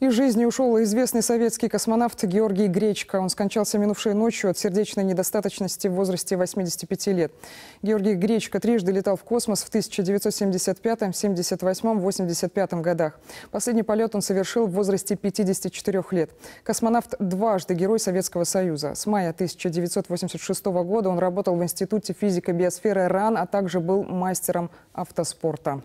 Из жизни ушел известный советский космонавт Георгий Гречко. Он скончался минувшей ночью от сердечной недостаточности в возрасте 85 лет. Георгий Гречко трижды летал в космос в 1975, 78, 85 годах. Последний полет он совершил в возрасте 54 лет. Космонавт дважды Герой Советского Союза. С мая 1986 года он работал в Институте физико-биосферы РАН, а также был мастером автоспорта.